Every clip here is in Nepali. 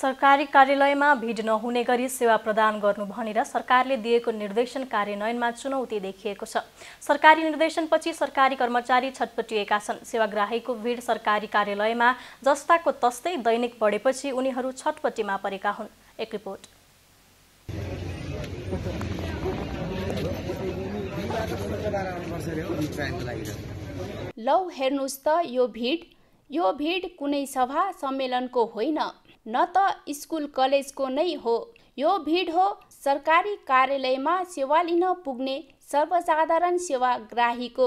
सरकारी कार्यालयमा भिड नहुने गरी सेवा प्रदान गर्नु भनेर सरकारले दिएको निर्देशन कार्यान्वयनमा चुनौती देखिएको छ सरकारी निर्देशनपछि सरकारी कर्मचारी छटपटिएका छन् सेवाग्राहीको भिड सरकारी कार्यालयमा जस्ताको तस्तै दैनिक बढेपछि उनीहरू छटपटीमा परेका हुन् एक रिपोर्ट लौ हेर्नुहोस् त यो भिड यो भिड कुनै सभा सम्मेलनको होइन न त स्कुल कलेजको नै हो यो भिड हो सरकारी कार्यालयमा सेवा लिन पुग्ने सर्वसाधारण सेवा ग्राहीको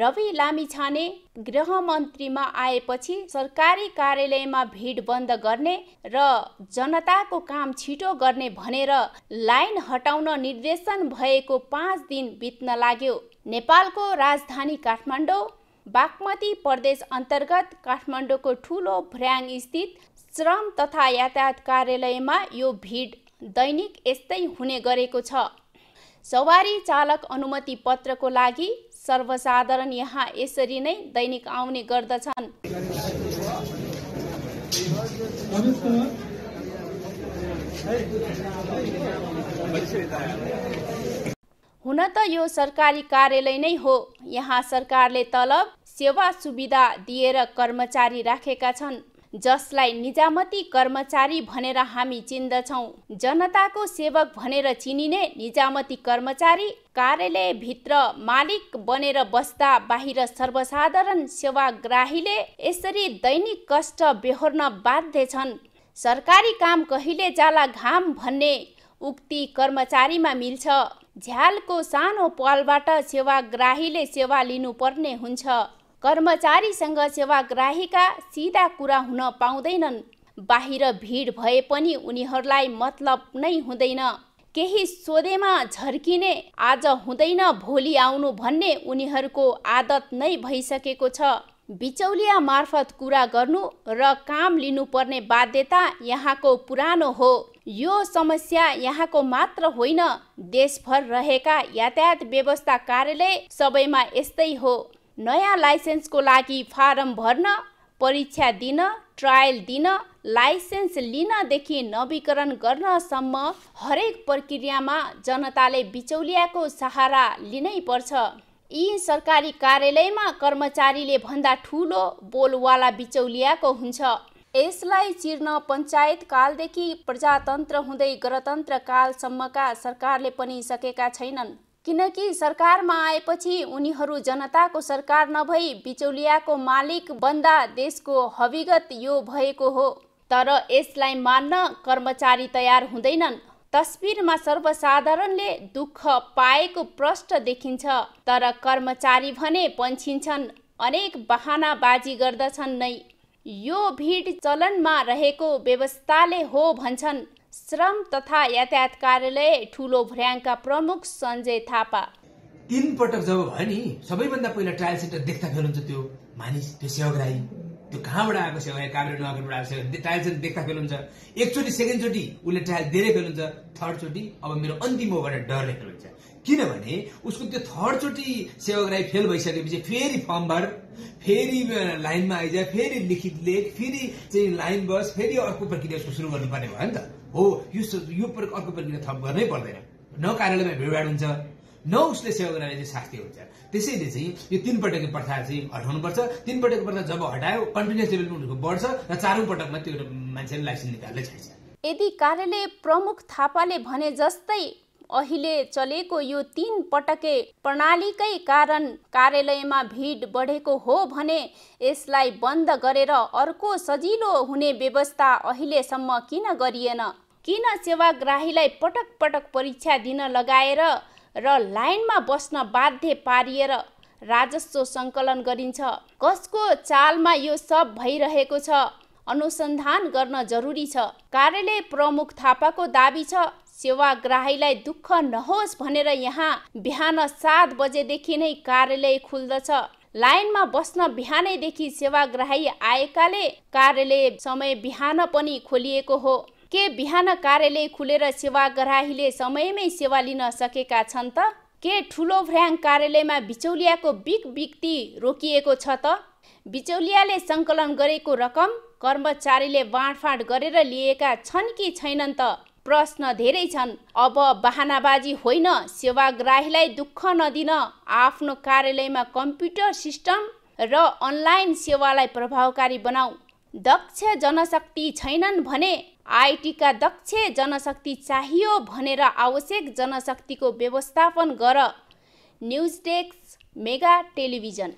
रवि लामिछाने गृह मन्त्रीमा आएपछि सरकारी कार्यालयमा भिड बन्द गर्ने र जनताको काम छिटो गर्ने भनेर लाइन हटाउन निर्देशन भएको पाँच दिन बित्न लाग्यो नेपालको राजधानी काठमाडौँ बागमती प्रदेश अन्तर्गत काठमाडौँको ठुलो भ्र्याङ स्थित श्रम तथा यातायात कार्यालयमा यो भिड दैनिक यस्तै हुने गरेको छ सवारी चालक अनुमति पत्रको लागि सर्वसाधारण यहाँ यसरी नै दैनिक आउने गर्दछन् हुन त यो सरकारी कार्यालय नै हो यहाँ सरकारले तलब सेवा सुविधा दिएर कर्मचारी राखेका छन् जसलाई निजामती कर्मचारी भनेर हामी चिन्दछौँ जनताको सेवक भनेर चिनिने निजामती कर्मचारी कार्यालयभित्र मालिक बनेर बस्दा बाहिर सर्वसाधारण सेवाग्राहीले यसरी दैनिक कष्ट बेहोर्न बाध्य छन् सरकारी काम कहिले जाला घाम भन्ने उक्ति कर्मचारीमा मिल्छ झ्यालको सानो पालबाट सेवाग्राहीले सेवा लिनुपर्ने हुन्छ कर्मचारीसँग सेवाग्राहीका सिधा कुरा हुन पाउँदैनन् बाहिर भिड भए पनि उनीहरूलाई मतलब नै हुँदैन केही सोधेमा झर्किने आज हुँदैन भोलि आउनु भन्ने उनीहरूको आदत नै भइसकेको छ बिचौलिया मार्फत कुरा गर्नु र काम लिनुपर्ने बाध्यता यहाँको पुरानो हो यो समस्या यहाँको मात्र होइन देशभर रहेका यातायात व्यवस्था कार्यालय सबैमा यस्तै हो नयाँ लाइसेन्सको लागि फारम भर्न परीक्षा दिन ट्रायल दिन लाइसेन्स लिनदेखि नवीकरण गर्नसम्म हरेक प्रक्रियामा जनताले बिचौलियाको सहारा लिनै पर्छ यी सरकारी कार्यालयमा कर्मचारीले भन्दा ठुलो बोलवाला बिचौलियाको हुन्छ यसलाई चिर्न पञ्चायत कालदेखि प्रजातन्त्र हुँदै गणतन्त्र कालसम्मका सरकारले पनि सकेका छैनन् किनकि सरकारमा आएपछि उनीहरू जनताको सरकार नभई बिचौलियाको मालिक बन्दा देशको हविगत यो भएको हो तर यसलाई मान्न कर्मचारी तयार हुँदैनन् तस्बिरमा सर्वसाधारणले दुःख पाएको प्रष्ट देखिन्छ तर कर्मचारी भने पन्छिन्छन् अनेक बहानाबाजी गर्दछन् नै यो भिड चलनमा रहेको व्यवस्थाले हो भन्छन् श्रम तथा यातायात कार्यालय ठुलो भर्याङका प्रमुख सञ्जय थापा तिन पटक जब भयो नि सबैभन्दा पहिला ट्रायल सेन्टर देख्दा फेल हुन्छ त्यो मानिस त्यो सेवाग्राही त्यो कहाँबाट आएको छ यो काभ्रे नगरबाट आएको सेवा टाइल्स देख्दा फेल हुन्छ एकचोटि सेकेन्डचोटि उसले टाइल धेरै फेल हुन्छ थर्डचोटि अब मेरो अन्तिम होबाट डरले फेल हुन्छ किनभने उसको त्यो थर्डचोटि सेवाग्राही फेल भइसकेपछि फेरि फर्म भर फेरि लाइनमा आइज फेरि लिखित लेख फेरि चाहिँ लाइन बस फेरि अर्को प्रक्रिया उसको सुरु गर्नुपर्ने भयो नि त हो यो यो अर्को प्रक्रिया थप गर्नै पर्दैन न कार्यालयमा भिडभाड हुन्छ न उसले सेवा गर्ने चाहिँ शास्ति हुन्छ त्यसैले चाहिँ यो तिनपटकको प्रथा चाहिँ हटाउनुपर्छ तिनपटकको प्रथा जब हटायो कन्टिन्युस लेभलमा उनीहरूको बढ्छ र चारौँ पटकमा त्यो मान्छेले लाइसेन्स निकाल्दै छाड्छ यदि कार्यालय प्रमुख थापाले भने जस्तै अहिले चलेको यो तीन पटके प्रणालीकै कारण कार्यालयमा भिड बढेको हो भने यसलाई बन्द गरेर अर्को सजिलो हुने व्यवस्था अहिलेसम्म किन गरिएन किन सेवाग्राहीलाई पटक पटक परीक्षा दिन लगाएर र लाइनमा बस्न बाध्य पारिएर राजस्व सङ्कलन गरिन्छ कसको चालमा यो सब भइरहेको छ अनुसन्धान गर्न जरुरी छ कार्यालय प्रमुख थापाको दाबी छ सेवाग्राहीलाई दुःख नहोस् भनेर यहाँ बिहान सात बजेदेखि नै कार्यालय खुल्दछ लाइनमा बस्न बिहानैदेखि सेवाग्राही आएकाले कार्यालय समय बिहान पनि खोलिएको हो के बिहान कार्यालय खुलेर सेवाग्राहीले समयमै सेवा लिन सकेका छन् त के ठुलो भ्र्याङ कार्यालयमा बिचौलियाको बिक बिक्ति रोकिएको छ त बिचौलियाले सङ्कलन गरेको रकम कर्मचारीले बाँडफाँड गरेर लिएका छन् कि छैनन् त प्रश्न धेरै छन् अब बाहनाबाजी होइन सेवाग्राहीलाई दुःख नदिन आफ्नो कार्यालयमा कम्प्युटर सिस्टम र अनलाइन सेवालाई प्रभावकारी बनाऊ दक्ष जनशक्ति छैनन् भने आइटीका दक्ष जनशक्ति चाहियो भनेर आवश्यक जनशक्तिको व्यवस्थापन गर न्युज डेस्क मेगा टेलिभिजन